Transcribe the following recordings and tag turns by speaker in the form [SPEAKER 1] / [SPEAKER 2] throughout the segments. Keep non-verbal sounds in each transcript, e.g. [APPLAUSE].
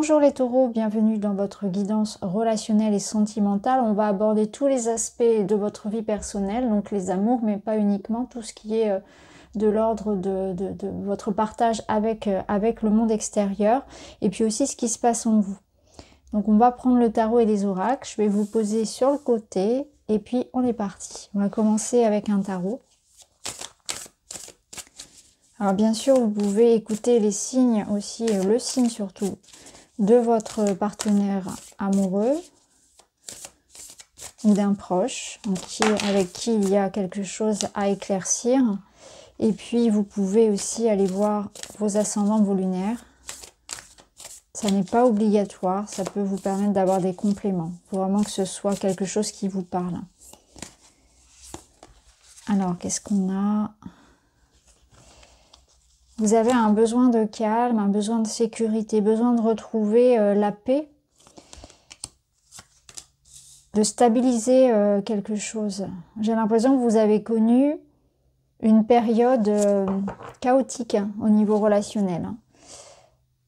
[SPEAKER 1] Bonjour les taureaux, bienvenue dans votre guidance relationnelle et sentimentale. On va aborder tous les aspects de votre vie personnelle, donc les amours, mais pas uniquement tout ce qui est euh, de l'ordre de, votre partage avec, euh, avec le monde extérieur, et puis aussi ce qui se passe en vous. Donc on va prendre le tarot et les oracles, je vais vous poser sur le côté, et puis on est parti. On va commencer avec un tarot. Alors bien sûr, vous pouvez écouter les signes aussi, euh, le signe surtout de votre partenaire amoureux ou d'un proche avec qui il y a quelque chose à éclaircir. Et puis, vous pouvez aussi aller voir vos ascendants, vos lunaires. Ça n'est pas obligatoire, ça peut vous permettre d'avoir des compléments. Pour vraiment que ce soit quelque chose qui vous parle. Alors, qu'est-ce qu'on a vous avez un besoin de calme, un besoin de sécurité, besoin de retrouver euh, la paix, de stabiliser euh, quelque chose. J'ai l'impression que vous avez connu une période euh, chaotique hein, au niveau relationnel. Hein.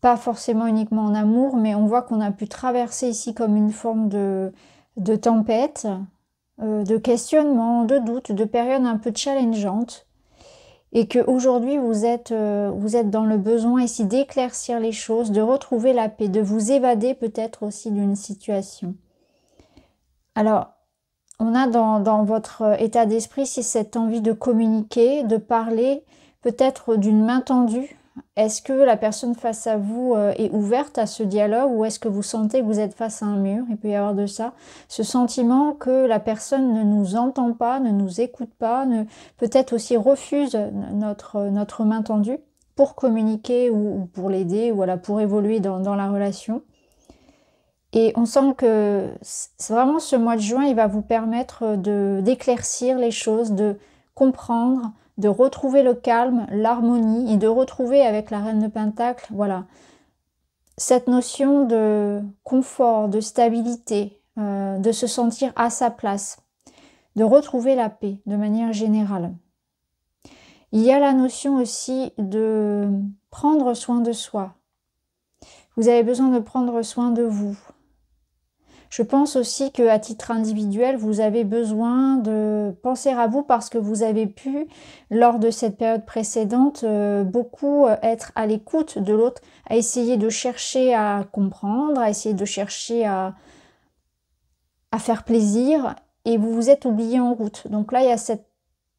[SPEAKER 1] Pas forcément uniquement en amour, mais on voit qu'on a pu traverser ici comme une forme de, de tempête, de questionnement, de doute, de période un peu challengeante et que aujourd'hui vous êtes euh, vous êtes dans le besoin ici d'éclaircir les choses, de retrouver la paix, de vous évader peut-être aussi d'une situation. Alors, on a dans, dans votre euh, état d'esprit si cette envie de communiquer, de parler, peut-être d'une main tendue est-ce que la personne face à vous euh, est ouverte à ce dialogue ou est-ce que vous sentez que vous êtes face à un mur Il peut y avoir de ça. Ce sentiment que la personne ne nous entend pas, ne nous écoute pas, peut-être aussi refuse euh, notre, main tendue pour communiquer ou, pour l'aider, ou voilà, pour évoluer dans, dans la relation. Et on sent que vraiment ce mois de juin, il va vous permettre euh, d'éclaircir les choses, de comprendre, de retrouver le calme, l'harmonie et de retrouver avec la reine de Pentacle, voilà, cette notion de confort, de stabilité, euh, de se sentir à sa place, de retrouver la paix de manière générale. Il y a la notion aussi de prendre soin de soi. Vous avez besoin de prendre soin de vous, je pense aussi que à titre individuel, vous avez besoin de penser à vous parce que vous avez pu, lors de cette période précédente, euh, beaucoup euh, être à l'écoute de l'autre, à essayer de chercher à comprendre, à essayer de chercher à, à faire plaisir, et vous vous êtes oublié en route. Donc là, il y a cette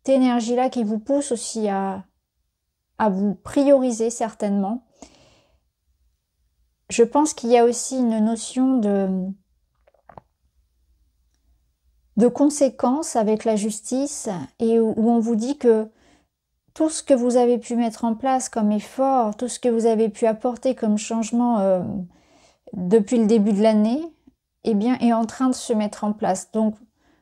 [SPEAKER 1] énergie-là qui vous pousse aussi à, à vous prioriser certainement. Je pense qu'il y a aussi une notion de de conséquences avec la justice et où, on vous dit que tout ce que vous avez pu mettre en place comme effort, tout ce que vous avez pu apporter comme changement euh, depuis le début de l'année, eh bien, est en train de se mettre en place. Donc,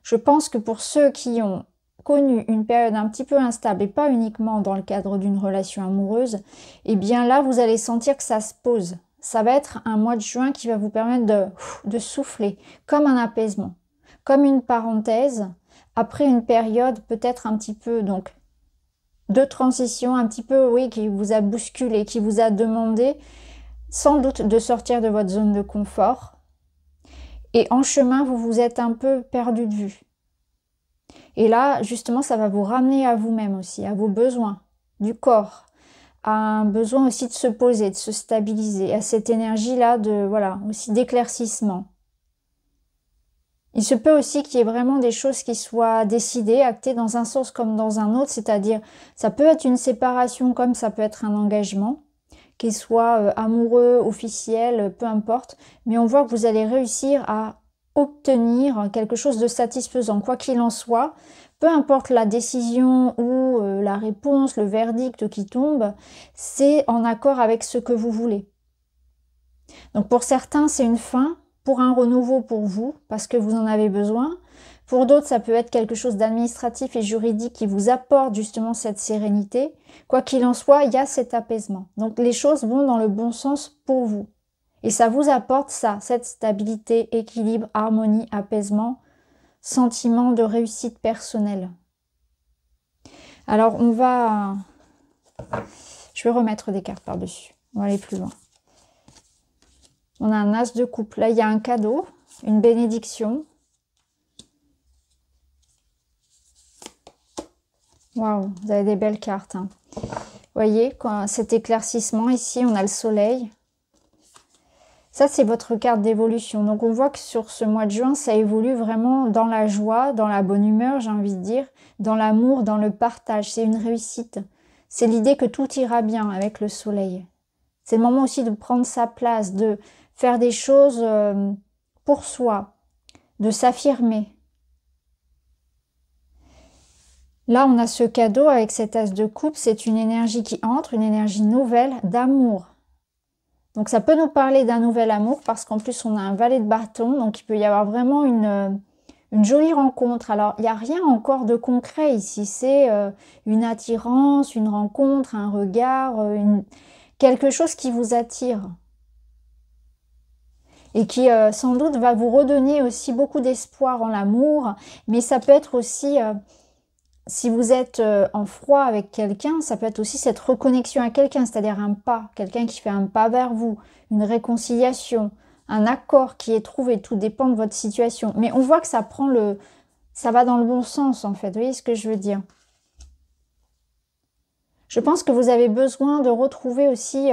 [SPEAKER 1] je pense que pour ceux qui ont connu une période un petit peu instable et pas uniquement dans le cadre d'une relation amoureuse, eh bien là, vous allez sentir que ça se pose. Ça va être un mois de juin qui va vous permettre de souffler, comme un apaisement comme une parenthèse après une période peut-être un petit peu donc de transition, un petit peu oui, qui vous a bousculé, qui vous a demandé sans doute de sortir de votre zone de confort. Et en chemin, vous vous êtes un peu perdu de vue. Et là, justement, ça va vous ramener à vous-même aussi, à vos besoins du corps, à un besoin aussi de se poser, de se stabiliser, à cette énergie-là de, voilà, aussi d'éclaircissement. Il se peut aussi qu'il y ait vraiment des choses qui soient décidées, actées dans un sens comme dans un autre, c'est-à-dire ça peut être une séparation comme ça peut être un engagement, qu'il soit euh, amoureux, officiel, euh, peu importe, mais on voit que vous allez réussir à obtenir quelque chose de satisfaisant, quoi qu'il en soit, peu importe la décision ou euh, la réponse, le verdict qui tombe, c'est en accord avec ce que vous voulez. Donc pour certains, c'est une fin, pour un renouveau pour vous, parce que vous en avez besoin. Pour d'autres, ça peut être quelque chose d'administratif et juridique qui vous apporte justement cette sérénité. Quoi qu'il en soit, il y a cet apaisement. Donc les choses vont dans le bon sens pour vous. Et ça vous apporte ça, cette stabilité, équilibre, harmonie, apaisement, sentiment de réussite personnelle. Alors on va... Je vais remettre des cartes par-dessus. On va aller plus loin. On a un as de couple. Là, il y a un cadeau, une bénédiction. Waouh, vous avez des belles cartes. Hein. Voyez, cet éclaircissement ici, on a le soleil. Ça, c'est votre carte d'évolution. Donc, on voit que sur ce mois de juin, ça évolue vraiment dans la joie, dans la bonne humeur, j'ai envie de dire, dans l'amour, dans le partage. C'est une réussite. C'est l'idée que tout ira bien avec le soleil. C'est le moment aussi de prendre sa place, de faire des choses euh, pour soi, de s'affirmer. Là, on a ce cadeau avec cet as de coupe, c'est une énergie qui entre, une énergie nouvelle d'amour. Donc ça peut nous parler d'un nouvel amour parce qu'en plus on a un valet de bâton, donc il peut y avoir vraiment une, euh, jolie rencontre. Alors il n'y a rien encore de concret ici, c'est euh, une attirance, une rencontre, un regard, quelque chose qui vous attire et qui euh, sans doute va vous redonner aussi beaucoup d'espoir en l'amour, mais ça peut être aussi, euh, si vous êtes euh, en froid avec quelqu'un, ça peut être aussi cette reconnexion à quelqu'un, c'est-à-dire un pas, quelqu'un qui fait un pas vers vous, une réconciliation, un accord qui est trouvé, tout dépend de votre situation. Mais on voit que ça prend le... ça va dans le bon sens en fait, vous voyez ce que je veux dire je pense que vous avez besoin de retrouver aussi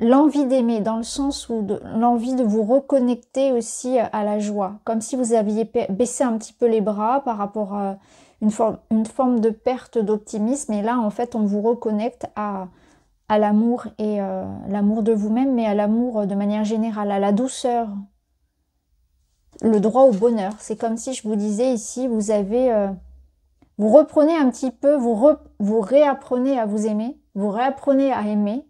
[SPEAKER 1] l'envie d'aimer dans le sens où l'envie de vous reconnecter aussi euh, à la joie, comme si vous aviez baissé un petit peu les bras par rapport à une forme, une forme de perte d'optimisme. Et là, en fait, on vous reconnecte à, à l'amour et euh, l'amour de vous-même, mais à l'amour euh, de manière générale, à la douceur, le droit au bonheur. C'est comme si je vous disais ici, vous avez, vous reprenez un petit peu, vous réapprenez à vous aimer, vous réapprenez à aimer,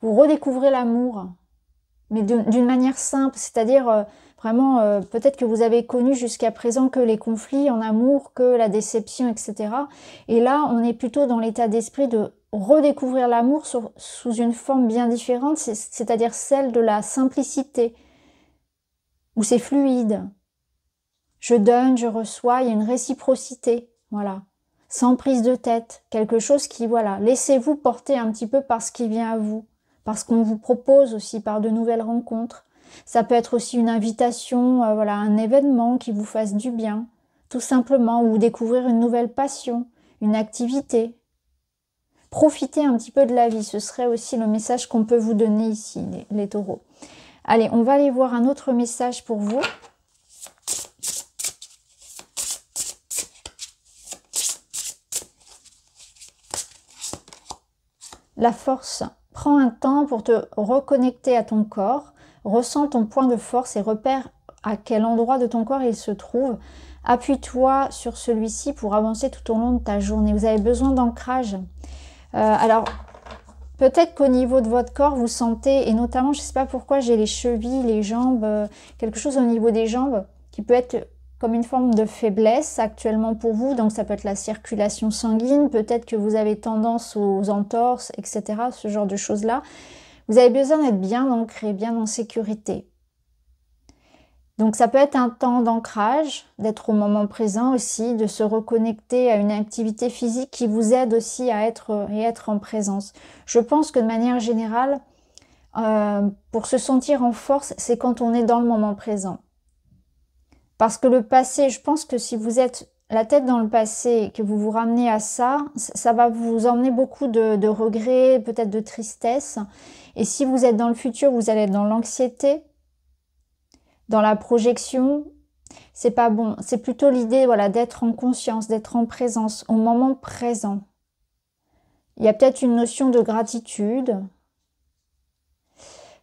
[SPEAKER 1] vous redécouvrez l'amour, mais d'une manière simple, c'est-à-dire euh, vraiment euh, peut-être que vous avez connu jusqu'à présent que les conflits en amour, que la déception, etc. Et là, on est plutôt dans l'état d'esprit de redécouvrir l'amour sous une forme bien différente, c'est-à-dire celle de la simplicité, où c'est fluide. Je donne, je reçois, il y a une réciprocité, voilà, sans prise de tête, quelque chose qui, voilà, laissez-vous porter un petit peu par ce qui vient à vous parce qu'on vous propose aussi par de nouvelles rencontres. Ça peut être aussi une invitation, euh, voilà, un événement qui vous fasse du bien, tout simplement, ou découvrir une nouvelle passion, une activité. Profitez un petit peu de la vie, ce serait aussi le message qu'on peut vous donner ici, les, les taureaux. Allez, on va aller voir un autre message pour vous. La force. Prends un temps pour te reconnecter à ton corps, ressens ton point de force et repère à quel endroit de ton corps il se trouve. Appuie-toi sur celui-ci pour avancer tout au long de ta journée. Vous avez besoin d'ancrage. Euh, alors, peut-être qu'au niveau de votre corps, vous sentez, et notamment, je ne sais pas pourquoi, j'ai les chevilles, les jambes, euh, quelque chose au niveau des jambes qui peut être comme une forme de faiblesse actuellement pour vous. Donc ça peut être la circulation sanguine, peut-être que vous avez tendance aux entorses, etc. Ce genre de choses-là. Vous avez besoin d'être bien ancré, bien en sécurité. Donc ça peut être un temps d'ancrage, d'être au moment présent aussi, de se reconnecter à une activité physique qui vous aide aussi à être et être en présence. Je pense que de manière générale, euh, pour se sentir en force, c'est quand on est dans le moment présent. Parce que le passé, je pense que si vous êtes la tête dans le passé, que vous vous ramenez à ça, ça va vous emmener beaucoup de, regrets, peut-être de tristesse. Et si vous êtes dans le futur, vous allez être dans l'anxiété, dans la projection. C'est pas bon. C'est plutôt l'idée, voilà, d'être en conscience, d'être en présence, au moment présent. Il y a peut-être une notion de gratitude,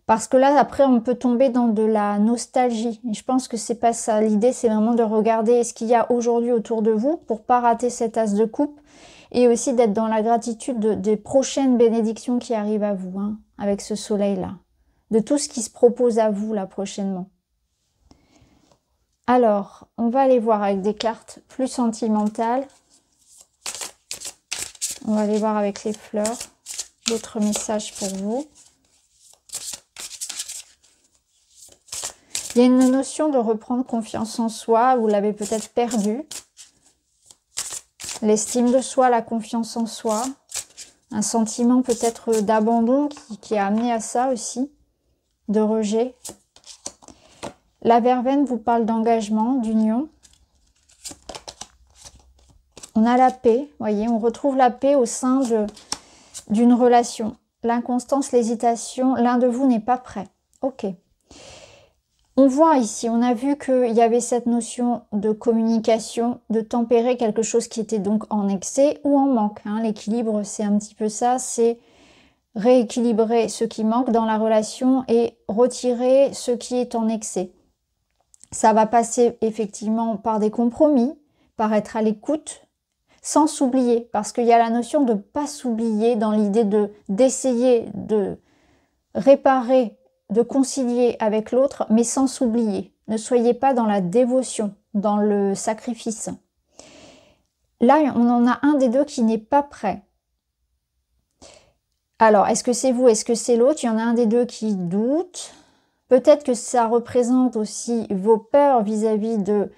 [SPEAKER 1] parce que là, après, on peut tomber dans de la nostalgie. Et je pense que c'est pas ça. L'idée, c'est vraiment de regarder ce qu'il y a aujourd'hui autour de vous pour pas rater cet as de coupe et aussi d'être dans la gratitude des prochaines bénédictions qui arrivent à vous, hein, avec ce soleil-là, de tout ce qui se propose à vous là prochainement. Alors, on va aller voir avec des cartes plus sentimentales. On va aller voir avec les fleurs. D'autres messages pour vous. Il y a une notion de reprendre confiance en soi, vous l'avez peut-être perdue. L'estime de soi, la confiance en soi, un sentiment peut-être d'abandon qui, a amené à ça aussi, de rejet. La verveine vous parle d'engagement, d'union. On a la paix, voyez, on retrouve la paix au sein d'une relation. L'inconstance, l'hésitation, l'un de vous n'est pas prêt. Ok. On voit ici, on a vu qu'il y avait cette notion de communication, de tempérer quelque chose qui était donc en excès ou en manque. Hein. L'équilibre, c'est un petit peu ça, c'est rééquilibrer ce qui manque dans la relation et retirer ce qui est en excès. Ça va passer effectivement par des compromis, par être à l'écoute, sans s'oublier, parce qu'il y a la notion de ne pas s'oublier dans l'idée de d'essayer de réparer de concilier avec l'autre, mais sans s'oublier. Ne soyez pas dans la dévotion, dans le sacrifice. Là, on en a un des deux qui n'est pas prêt. Alors, est-ce que c'est vous, est-ce que c'est l'autre Il y en a un des deux qui doute. Peut-être que ça représente aussi vos peurs vis-à-vis de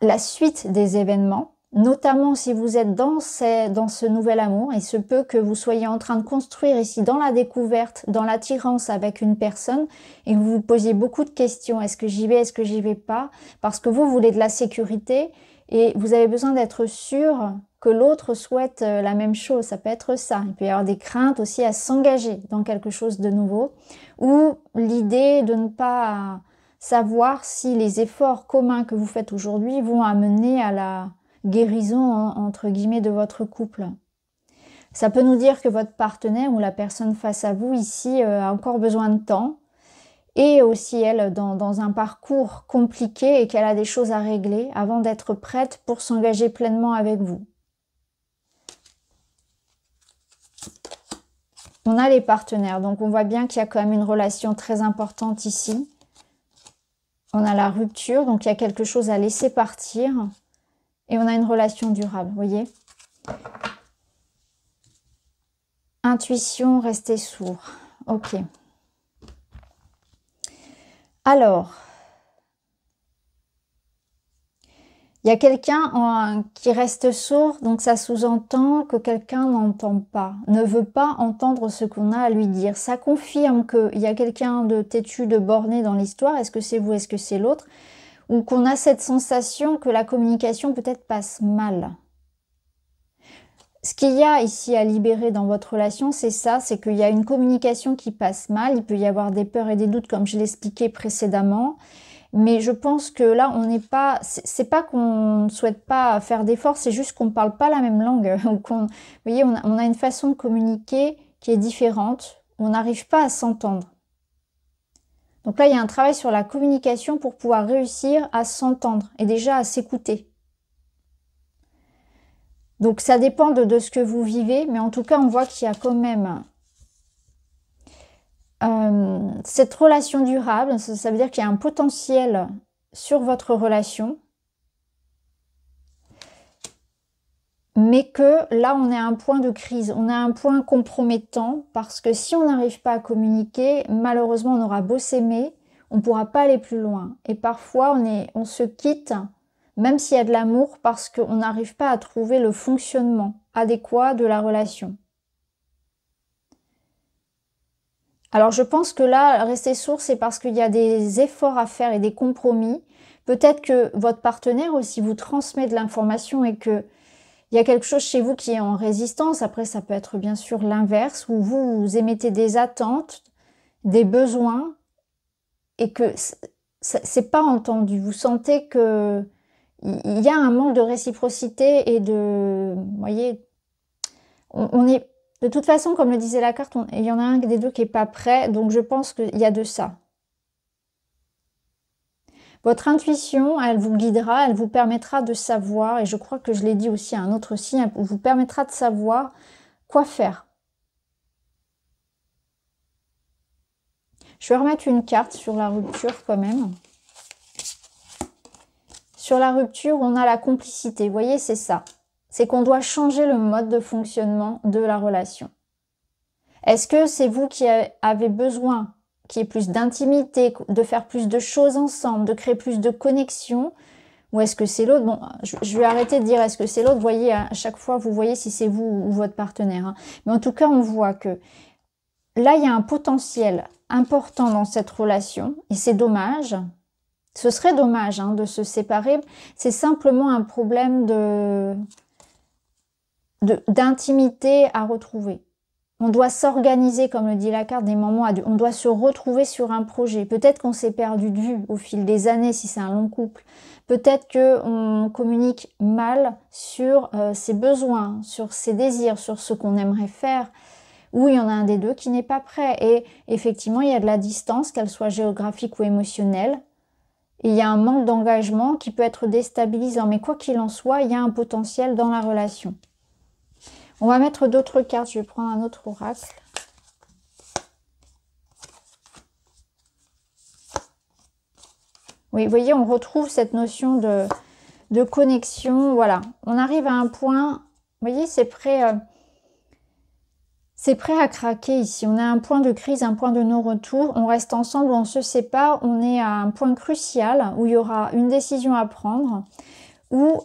[SPEAKER 1] la suite des événements notamment si vous êtes dans, dans ce nouvel amour, il se peut que vous soyez en train de construire ici dans la découverte, dans l'attirance avec une personne, et que vous vous posiez beaucoup de questions, est-ce que j'y vais, est-ce que j'y vais pas, parce que vous voulez de la sécurité, et vous avez besoin d'être sûr que l'autre souhaite euh, la même chose, ça peut être ça. Il peut y avoir des craintes aussi à s'engager dans quelque chose de nouveau, ou l'idée de ne pas savoir si les efforts communs que vous faites aujourd'hui vont amener à la, guérison entre guillemets de votre couple. Ça peut nous dire que votre partenaire ou la personne face à vous ici euh, a encore besoin de temps et aussi elle dans, dans un parcours compliqué et qu'elle a des choses à régler avant d'être prête pour s'engager pleinement avec vous. On a les partenaires, donc on voit bien qu'il y a quand même une relation très importante ici. On a la rupture, donc il y a quelque chose à laisser partir et on a une relation durable, voyez Intuition, rester sourd. Ok. Alors, il y a quelqu'un qui reste sourd, donc ça sous-entend que quelqu'un n'entend pas, ne veut pas entendre ce qu'on a à lui dire. Ça confirme qu'il y a quelqu'un de têtu, de borné dans l'histoire. Est-ce que c'est vous, est-ce que c'est l'autre ou qu'on a cette sensation que la communication peut-être passe mal. Ce qu'il y a ici à libérer dans votre relation, c'est ça, c'est qu'il y a une communication qui passe mal, il peut y avoir des peurs et des doutes comme je l'expliquais précédemment, mais je pense que là, on n'est pas, c'est pas qu'on ne souhaite pas faire d'efforts, c'est juste qu'on ne parle pas la même langue, [LAUGHS] vous voyez, on a une façon de communiquer qui est différente, on n'arrive pas à s'entendre. Donc là, il y a un travail sur la communication pour pouvoir réussir à s'entendre et déjà à s'écouter. Donc ça dépend de, ce que vous vivez, mais en tout cas, on voit qu'il y a quand même euh, cette relation durable. ça veut dire qu'il y a un potentiel sur votre relation mais que là, on est à un point de crise, on est à un point compromettant, parce que si on n'arrive pas à communiquer, malheureusement, on aura beau s'aimer, on ne pourra pas aller plus loin. Et parfois, on, se quitte, même s'il y a de l'amour, parce qu'on n'arrive pas à trouver le fonctionnement adéquat de la relation. Alors je pense que là, rester sourd, c'est parce qu'il y a des efforts à faire et des compromis. Peut-être que votre partenaire aussi vous transmet de l'information et que il y a quelque chose chez vous qui est en résistance. Après, ça peut être bien sûr l'inverse, où vous, émettez des attentes, des besoins, et que c'est pas entendu. Vous sentez que il y a un manque de réciprocité et de, voyez, on, est de toute façon, comme le disait la carte, il y en a un des deux qui est pas prêt. Donc je pense qu'il y a de ça. Votre intuition, elle vous guidera, elle vous permettra de savoir, et je crois que je l'ai dit aussi à un autre signe, elle vous permettra de savoir quoi faire. Je vais remettre une carte sur la rupture quand même. Sur la rupture, on a la complicité. Vous voyez, c'est ça. C'est qu'on doit changer le mode de fonctionnement de la relation. Est-ce que c'est vous qui avez besoin qu'il y ait plus d'intimité, de faire plus de choses ensemble, de créer plus de connexions Ou est-ce que c'est l'autre Bon, je, vais arrêter de dire est-ce que c'est l'autre. Voyez, à chaque fois, vous voyez si c'est vous ou votre partenaire. Hein. Mais en tout cas, on voit que là, il y a un potentiel important dans cette relation et c'est dommage. Ce serait dommage hein, de se séparer. C'est simplement un problème de d'intimité à retrouver. On doit s'organiser, comme le dit la carte des moments On doit se retrouver sur un projet. Peut-être qu'on s'est perdu de vue au fil des années si c'est un long couple. Peut-être qu'on communique mal sur euh, ses besoins, sur ses désirs, sur ce qu'on aimerait faire. Ou il y en a un des deux qui n'est pas prêt. Et effectivement, il y a de la distance, qu'elle soit géographique ou émotionnelle. il y a un manque d'engagement qui peut être déstabilisant. Mais quoi qu'il en soit, il y a un potentiel dans la relation. On va mettre d'autres cartes. Je vais prendre un autre oracle. Oui, vous voyez, on retrouve cette notion de, connexion. Voilà, on arrive à un point. Vous voyez, c'est prêt, euh, prêt à craquer ici. On a un point de crise, un point de non-retour. On reste ensemble, on se sépare. On est à un point crucial où il y aura une décision à prendre, Ou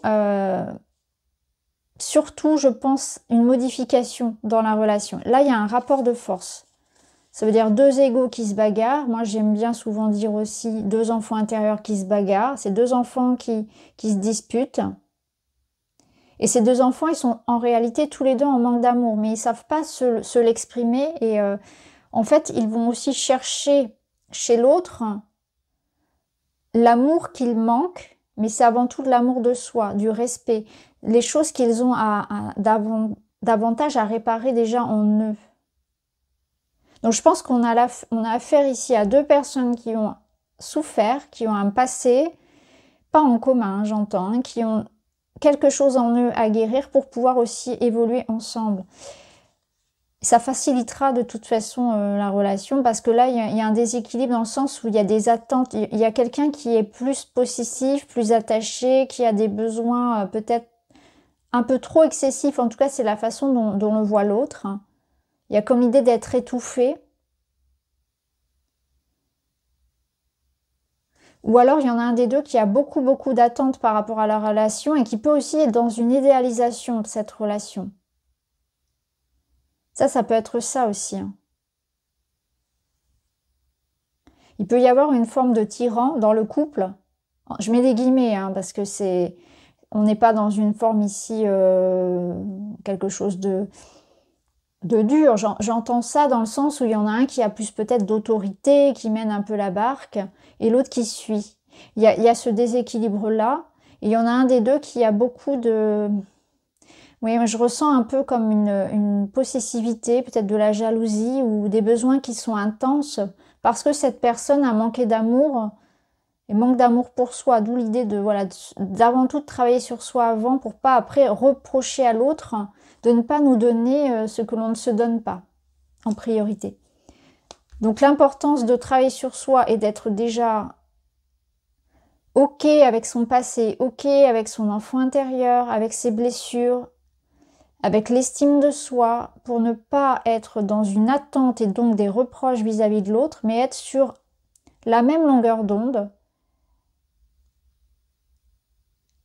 [SPEAKER 1] surtout, je pense, une modification dans la relation. Là, il y a un rapport de force. Ça veut dire deux égaux qui se bagarrent. Moi, j'aime bien souvent dire aussi deux enfants intérieurs qui se bagarrent. C'est deux enfants qui, qui se disputent. Et ces deux enfants, ils sont en réalité tous les deux en manque d'amour, mais ils ne savent pas se, l'exprimer. Et euh, en fait, ils vont aussi chercher chez l'autre l'amour qu'il manque, mais c'est avant tout de l'amour de soi, du respect, les choses qu'ils ont à, davantage à réparer déjà en eux. Donc je pense qu'on a, on a affaire ici à deux personnes qui ont souffert, qui ont un passé, pas en commun, hein, j'entends, hein, qui ont quelque chose en eux à guérir pour pouvoir aussi évoluer ensemble. Ça facilitera de toute façon euh, la relation parce que là, il y, a un déséquilibre dans le sens où il y a des attentes, il y, a quelqu'un qui est plus possessif, plus attaché, qui a des besoins euh, peut-être un peu trop excessif, en tout cas c'est la façon dont, dont on voit l'autre. Il y a comme l'idée d'être étouffé. Ou alors il y en a un des deux qui a beaucoup beaucoup d'attentes par rapport à la relation et qui peut aussi être dans une idéalisation de cette relation. Ça, ça peut être ça aussi. Hein. Il peut y avoir une forme de tyran dans le couple. Je mets des guillemets hein, parce que c'est on n'est pas dans une forme ici euh, quelque chose de, de dur. J'entends ça dans le sens où il y en a un qui a plus peut-être d'autorité, qui mène un peu la barque, et l'autre qui suit. Il y a, ce déséquilibre-là. Il y en a un des deux qui a beaucoup de... Oui, je ressens un peu comme une possessivité, peut-être de la jalousie ou des besoins qui sont intenses parce que cette personne a manqué d'amour et manque d'amour pour soi, d'où l'idée de voilà d'avant tout de travailler sur soi avant pour pas après reprocher à l'autre de ne pas nous donner euh, ce que l'on ne se donne pas en priorité. Donc l'importance de travailler sur soi et d'être déjà OK avec son passé, OK avec son enfant intérieur, avec ses blessures, avec l'estime de soi, pour ne pas être dans une attente et donc des reproches vis à -vis de l'autre, mais être sur la même longueur d'onde,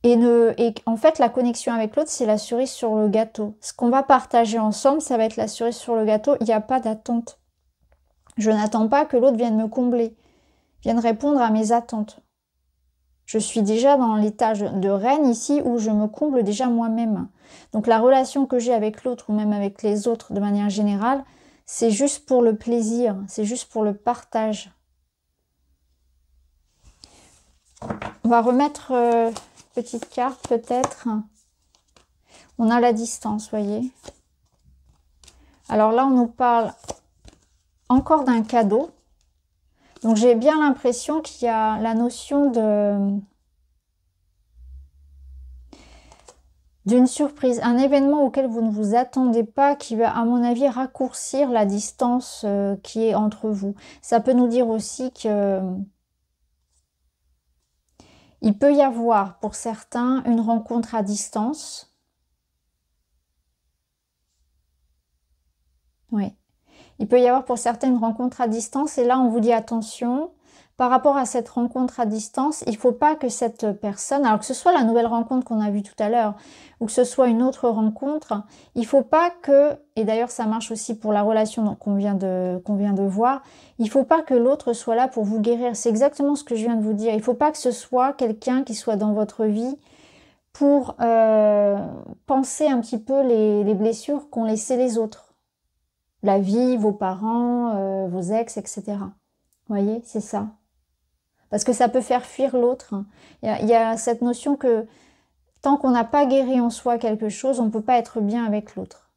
[SPEAKER 1] et, en fait, la connexion avec l'autre, c'est la cerise sur le gâteau. Ce qu'on va partager ensemble, ça va être la cerise sur le gâteau. Il n'y a pas d'attente. Je n'attends pas que l'autre vienne me combler, vienne répondre à mes attentes. Je suis déjà dans l'étage de reine ici où je me comble déjà moi-même. Donc la relation que j'ai avec l'autre ou même avec les autres de manière générale, c'est juste pour le plaisir, c'est juste pour le partage. On va remettre euh, petite carte peut-être. On a la distance, voyez. Alors là, on nous parle encore d'un cadeau. Donc j'ai bien l'impression qu'il y a la notion de d'une surprise, un événement auquel vous ne vous attendez pas qui va à mon avis raccourcir la distance euh, qui est entre vous. Ça peut nous dire aussi que il peut y avoir pour certains une rencontre à distance. Oui. Il peut y avoir pour certains une rencontre à distance et là on vous dit attention, par rapport à cette rencontre à distance, il ne faut pas que cette personne, alors que ce soit la nouvelle rencontre qu'on a vue tout à l'heure, ou que ce soit une autre rencontre, il ne faut pas que, et d'ailleurs ça marche aussi pour la relation qu'on vient, vient, de voir, il ne faut pas que l'autre soit là pour vous guérir. C'est exactement ce que je viens de vous dire. Il ne faut pas que ce soit quelqu'un qui soit dans votre vie pour euh, penser un petit peu les, blessures qu'ont laissées les autres. La vie, vos parents, euh, vos ex, etc. Vous voyez, c'est ça parce que ça peut faire fuir l'autre. Il, y, a cette notion que tant qu'on n'a pas guéri en soi quelque chose, on ne peut pas être bien avec l'autre.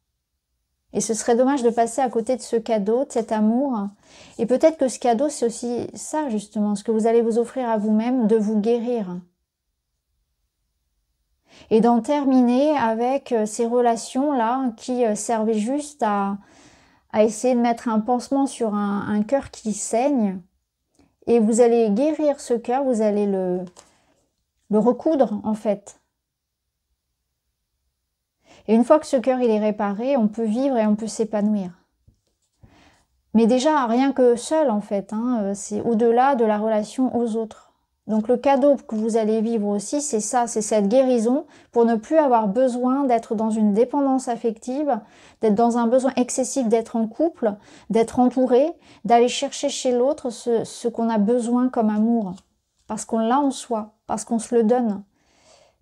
[SPEAKER 1] Et ce serait dommage de passer à côté de ce cadeau, de cet amour. Et peut-être que ce cadeau, c'est aussi ça, justement, ce que vous allez vous offrir à vous-même, de vous guérir. Et d'en terminer avec euh, ces relations-là qui euh, servaient juste à, essayer de mettre un pansement sur un, un cœur qui saigne et vous allez guérir ce cœur, vous allez le, recoudre en fait. Et une fois que ce cœur il est réparé, on peut vivre et on peut s'épanouir. Mais déjà, rien que seul en fait, hein, euh, c'est au-delà de la relation aux autres. Donc le cadeau que vous allez vivre aussi, c'est ça, c'est cette guérison pour ne plus avoir besoin d'être dans une dépendance affective, d'être dans un besoin excessif d'être en couple, d'être entouré, d'aller chercher chez l'autre ce, qu'on a besoin comme amour, parce qu'on l'a en soi, parce qu'on se le donne,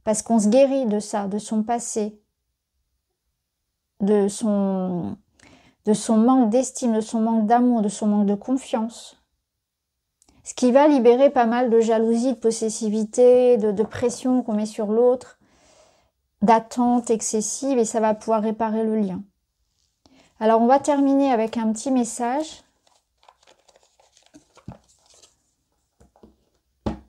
[SPEAKER 1] parce qu'on se guérit de ça, de son passé, de son, de son manque d'estime, de son manque d'amour, de son manque de confiance. Ce qui va libérer pas mal de jalousie, de possessivité, de, pression qu'on met sur l'autre, d'attente excessive, et ça va pouvoir réparer le lien. Alors on va terminer avec un petit message.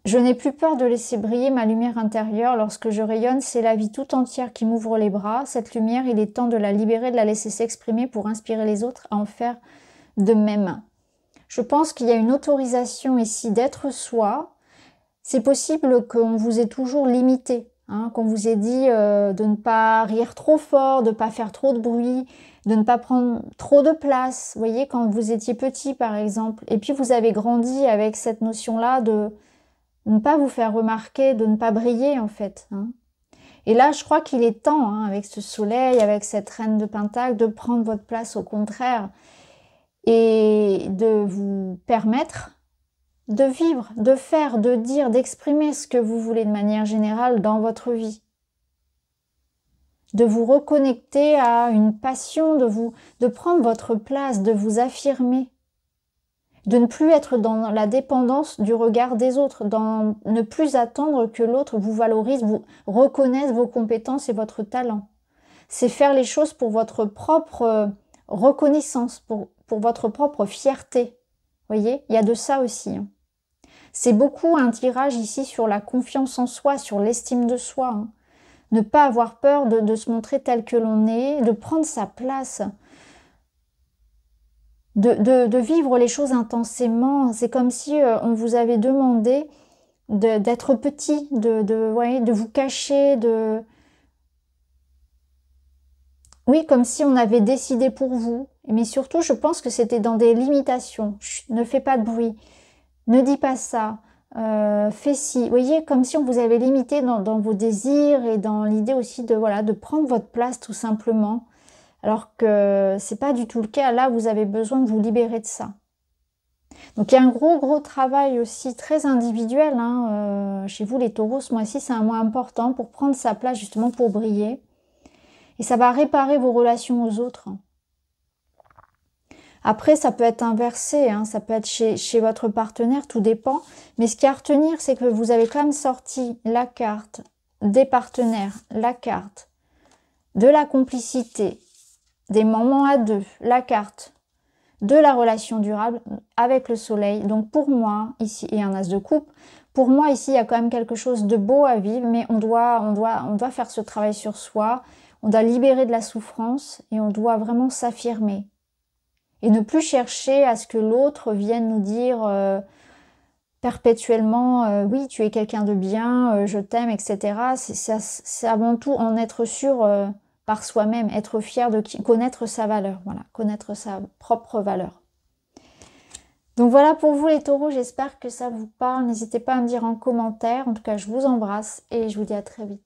[SPEAKER 1] Je n'ai plus peur de laisser briller ma lumière intérieure. Lorsque je rayonne, c'est la vie tout entière qui m'ouvre les bras. Cette lumière, il est temps de la libérer, de la laisser s'exprimer pour inspirer les autres à en faire de même. Je pense qu'il y a une autorisation ici d'être soi. C'est possible qu'on vous ait toujours limité, hein, qu'on vous ait dit euh, de ne pas rire trop fort, de ne pas faire trop de bruit, de ne pas prendre trop de place. Vous voyez, quand vous étiez petit, par exemple, et puis vous avez grandi avec cette notion-là de ne pas vous faire remarquer, de ne pas briller, en fait. Hein. Et là, je crois qu'il est temps, hein, avec ce soleil, avec cette reine de Pentacle, de prendre votre place au contraire et de vous permettre de vivre, de faire, de dire, d'exprimer ce que vous voulez de manière générale dans votre vie. De vous reconnecter à une passion, de vous, de prendre votre place, de vous affirmer. De ne plus être dans la dépendance du regard des autres, dans ne plus attendre que l'autre vous valorise, vous reconnaisse vos compétences et votre talent. C'est faire les choses pour votre propre euh, reconnaissance, pour pour votre propre fierté. Voyez, il y a de ça aussi. Hein. C'est beaucoup un tirage ici sur la confiance en soi, sur l'estime de soi. Hein. Ne pas avoir peur de, se montrer tel que l'on est, de prendre sa place, de, vivre les choses intensément. C'est comme si euh, on vous avait demandé d'être petit, de vous cacher, de, oui, comme si on avait décidé pour vous. Mais surtout, je pense que c'était dans des limitations. ne fais pas de bruit. Ne dis pas ça. Euh, fais ci. Vous voyez, comme si on vous avait limité dans, vos désirs et dans l'idée aussi de, voilà, de prendre votre place tout simplement. Alors que c'est pas du tout le cas. Là, vous avez besoin de vous libérer de ça. Donc il y a un gros gros travail aussi très individuel hein. euh, chez vous les taureaux. Ce mois-ci c'est un mois important pour prendre sa place justement pour briller et ça va réparer vos relations aux autres. Après, ça peut être inversé, hein. ça peut être chez, votre partenaire, tout dépend. Mais ce qu'il y à retenir, c'est que vous avez quand même sorti la carte des partenaires, la carte de la complicité, des moments à deux, la carte de la relation durable avec le soleil. Donc pour moi, ici, et un as de coupe, pour moi ici, il y a quand même quelque chose de beau à vivre, mais on doit, on doit, on doit faire ce travail sur soi on doit libérer de la souffrance et on doit vraiment s'affirmer. Et ne plus chercher à ce que l'autre vienne nous dire euh, perpétuellement euh, oui, tu es quelqu'un de bien, euh, je t'aime, etc. C'est avant tout en être sûr par soi-même, être fier de qui, connaître sa valeur, voilà, connaître sa propre valeur. Donc voilà pour vous les taureaux, j'espère que ça vous parle. N'hésitez pas à me dire en commentaire. En tout cas, je vous embrasse et je vous dis à très vite.